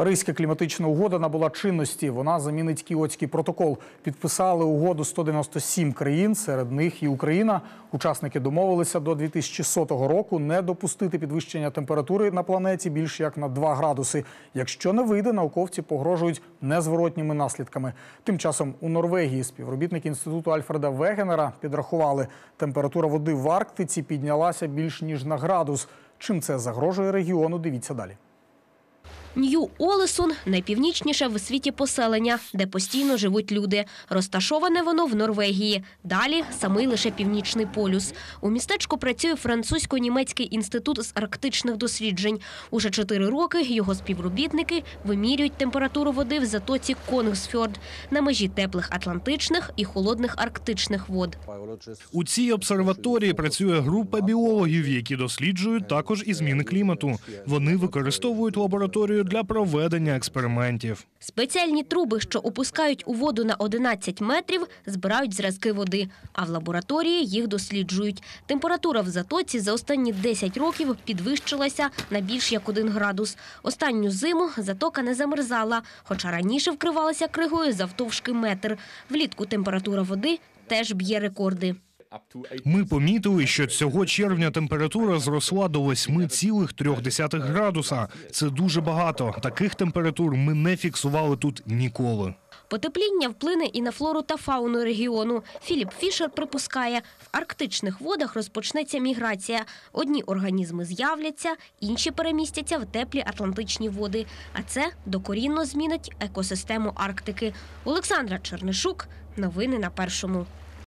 Паризька кліматична угода набула чинності. Вона замінить кіотський протокол. Підписали угоду 197 країн, серед них і Україна. Учасники домовилися до 2100 року не допустити підвищення температури на планеті більш як на 2 градуси. Якщо не вийде, науковці погрожують незворотніми наслідками. Тим часом у Норвегії співробітники інституту Альфреда Вегенера підрахували, температура води в Арктиці піднялася більш ніж на градус. Чим це загрожує регіону? Дивіться далі. Нью Олесун найпівнічніше в світі поселення, де постійно живуть люди. Розташоване воно в Норвегії. Далі самий лише північний полюс. У містечку працює французько-німецький інститут з арктичних досліджень. Уже чотири роки його співробітники вимірюють температуру води в затоці Конгсфьорд на межі теплих атлантичних і холодних арктичних вод. У цій обсерваторії працює група біологів, які досліджують також і зміни клімату. Вони використовують лабораторію базою для проведення експериментів. Спеціальні труби, що опускають у воду на 11 метрів, збирають зразки води, а в лабораторії їх досліджують. Температура в затоці за останні 10 років підвищилася на більш як 1 градус. Останню зиму затока не замерзала, хоча раніше вкривалася кригою завтовшки метр. Влітку температура води теж б'є рекорди. Ми помітили, що цього червня температура зросла до 8,3 градуса. Це дуже багато. Таких температур ми не фіксували тут ніколи. Потепління вплине і на флору та фауну регіону. Філіп Фішер припускає, в арктичних водах розпочнеться міграція. Одні організми з'являться, інші перемістяться в теплі атлантичні води. А це докорінно змінить екосистему Арктики. Олександра Чернишук, новини на першому.